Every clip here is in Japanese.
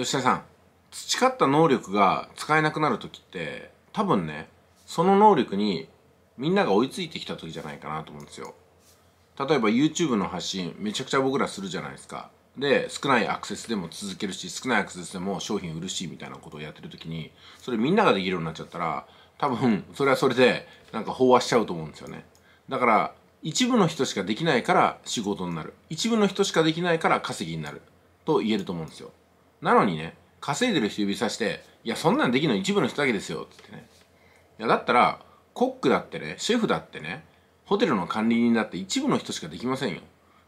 吉田さん培った能力が使えなくなる時って多分ねその能力にみんなが追いついてきた時じゃないかなと思うんですよ例えば YouTube の発信めちゃくちゃ僕らするじゃないですかで少ないアクセスでも続けるし少ないアクセスでも商品売るしみたいなことをやってる時にそれみんなができるようになっちゃったら多分それはそれでなんか飽和しちゃうと思うんですよねだから一部の人しかできないから仕事になる一部の人しかできないから稼ぎになると言えると思うんですよなのにね、稼いでる人指さして、いや、そんなんできるの一部の人だけですよ、つってね。いや、だったら、コックだってね、シェフだってね、ホテルの管理人だって一部の人しかできませんよ。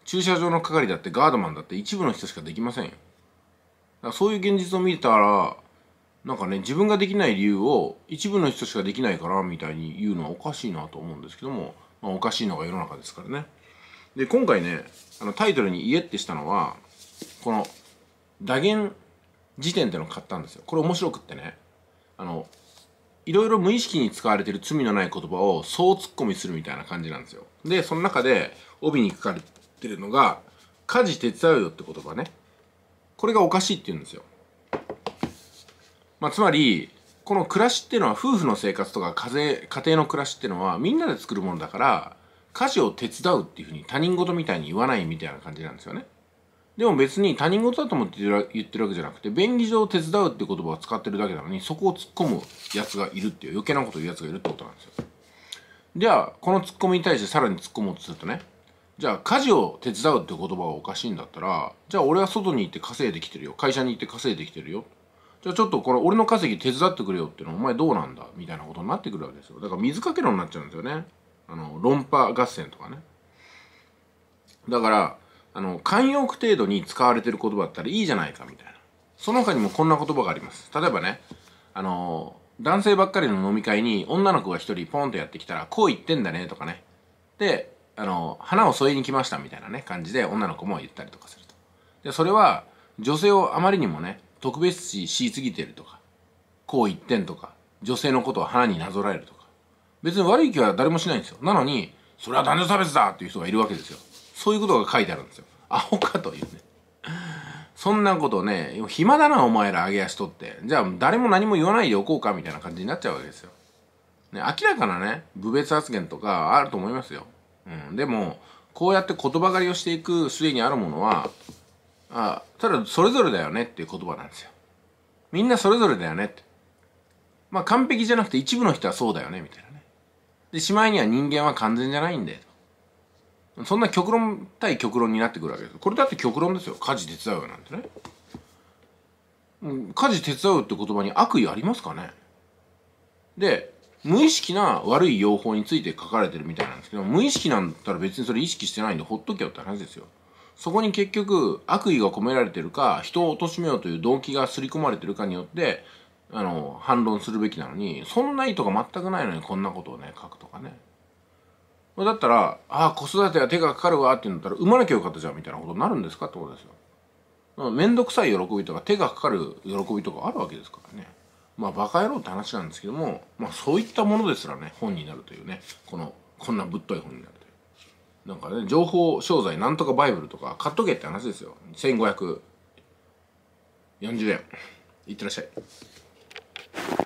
駐車場の係だってガードマンだって一部の人しかできませんよ。だからそういう現実を見たら、なんかね、自分ができない理由を一部の人しかできないからみたいに言うのはおかしいなと思うんですけども、まあ、おかしいのが世の中ですからね。で、今回ね、あのタイトルに「家」ってしたのは、この打言時点での買ったんですよこれ面白くってねあのいろいろ無意識に使われてる罪のない言葉を総ツッコミするみたいな感じなんですよでその中で帯に書かれてるのが「家事手伝うよ」って言葉ねこれがおかしいって言うんですよまあつまりこの暮らしっていうのは夫婦の生活とか家家庭の暮らしっていうのはみんなで作るものだから家事を手伝うっていうふうに他人事みたいに言わないみたいな感じなんですよね。でも別に他人事だと思って言ってるわけじゃなくて、便宜上手伝うって言葉を使ってるだけなのに、そこを突っ込むやつがいるっていう、余計なこと言うやつがいるってことなんですよ。じゃあ、この突っ込みに対してさらに突っ込もうとするとね、じゃあ家事を手伝うって言葉がおかしいんだったら、じゃあ俺は外に行って稼いできてるよ。会社に行って稼いできてるよ。じゃあちょっとこれ俺の稼ぎ手伝ってくれよってのお前どうなんだみたいなことになってくるわけですよ。だから水かけ論になっちゃうんですよね。あの、論破合戦とかね。だから、あの、慣用句程度に使われてる言葉だったらいいじゃないかみたいな。その他にもこんな言葉があります。例えばね、あの、男性ばっかりの飲み会に女の子が一人ポンとやってきたら、こう言ってんだねとかね。で、あの、花を添えに来ましたみたいなね、感じで女の子も言ったりとかすると。で、それは女性をあまりにもね、特別視しすぎてるとか、こう言ってんとか、女性のことを花になぞらえるとか。別に悪い気は誰もしないんですよ。なのに、それは男女差別だっていう人がいるわけですよ。そういうことが書いてあるんですよ。アホかというね。そんなことね、暇だなお前ら揚げ足取って。じゃあ誰も何も言わないでおこうかみたいな感じになっちゃうわけですよ。ね、明らかなね、侮蔑発言とかあると思いますよ。うん。でも、こうやって言葉狩りをしていく末にあるものは、あただそれぞれだよねっていう言葉なんですよ。みんなそれぞれだよねって。まあ完璧じゃなくて一部の人はそうだよねみたいなね。で、しまいには人間は完全じゃないんで。そんな極論対極論になってくるわけですこれだって極論ですよ家事手伝うよなんてね、う家事手伝うって言葉に悪意ありますかねで無意識な悪い用法について書かれてるみたいなんですけど無意識なんだったら別にそれ意識してないんでほっとけよって話ですよそこに結局悪意が込められてるか人を貶めようという動機が刷り込まれてるかによってあの反論するべきなのにそんな意図が全くないのにこんなことをね書くとかねだったら「ああ子育ては手がかかるわ」って言うんだったら産まなきゃよかったじゃんみたいなことになるんですかってことですよ。面倒くさい喜びとか手がかかる喜びとかあるわけですからね。まあバカ野郎って話なんですけども、まあそういったものですらね、本になるというね、この、こんなぶっとい本になるという。なんかね、情報商材なんとかバイブルとか買っとけって話ですよ。1540円。いってらっしゃい。